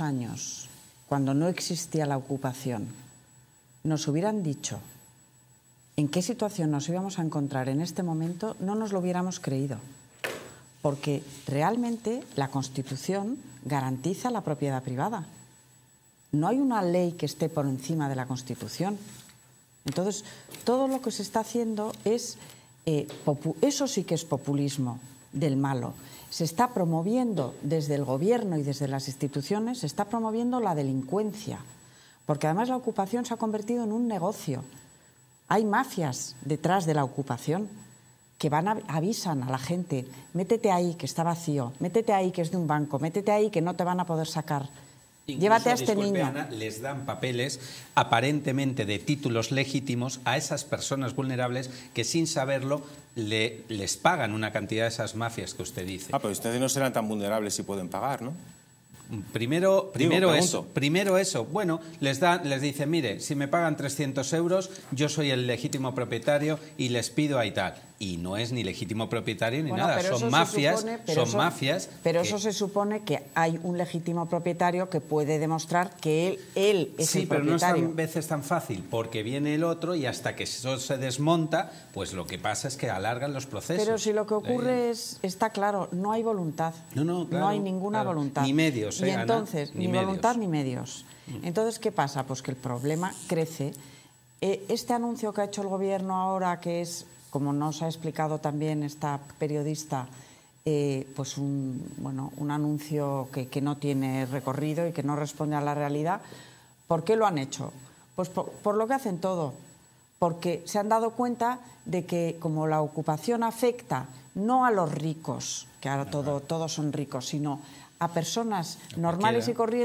años, cuando no existía la ocupación, nos hubieran dicho en qué situación nos íbamos a encontrar en este momento, no nos lo hubiéramos creído, porque realmente la Constitución garantiza la propiedad privada. No hay una ley que esté por encima de la Constitución. Entonces, todo lo que se está haciendo es, eh, eso sí que es populismo del malo se está promoviendo desde el gobierno y desde las instituciones, se está promoviendo la delincuencia, porque además la ocupación se ha convertido en un negocio. Hay mafias detrás de la ocupación que van a, avisan a la gente, métete ahí que está vacío, métete ahí que es de un banco, métete ahí que no te van a poder sacar. Llévate a este niño. les dan papeles aparentemente de títulos legítimos a esas personas vulnerables que sin saberlo le, les pagan una cantidad de esas mafias que usted dice. Ah, pero ustedes no serán tan vulnerables si pueden pagar, ¿no? Primero, primero, eso, primero eso. Bueno, les, da, les dice, mire, si me pagan 300 euros, yo soy el legítimo propietario y les pido ahí tal. Y no es ni legítimo propietario ni nada, son mafias, son mafias. Pero eso se supone que hay un legítimo propietario que puede demostrar que él, él es el propietario. Sí, pero no es a veces tan fácil, porque viene el otro y hasta que eso se desmonta, pues lo que pasa es que alargan los procesos. Pero si lo que ocurre es, está claro, no hay voluntad. No, no, no hay ninguna voluntad. Ni medios y entonces, ni, voluntad ni medios. Mm. Entonces, ¿qué pasa? Pues que el problema crece. Eh, este anuncio que ha hecho el gobierno ahora, que es, como nos ha explicado también esta periodista, eh, pues un, bueno, un anuncio que, no tiene recorrido y que no responde a la realidad. ¿Por qué lo han hecho? Pues por lo que hacen todo, porque se han dado cuenta de que como la ocupación afecta no a los ricos, que ahora todo, todos son ricos, sino a personas normales y corrientes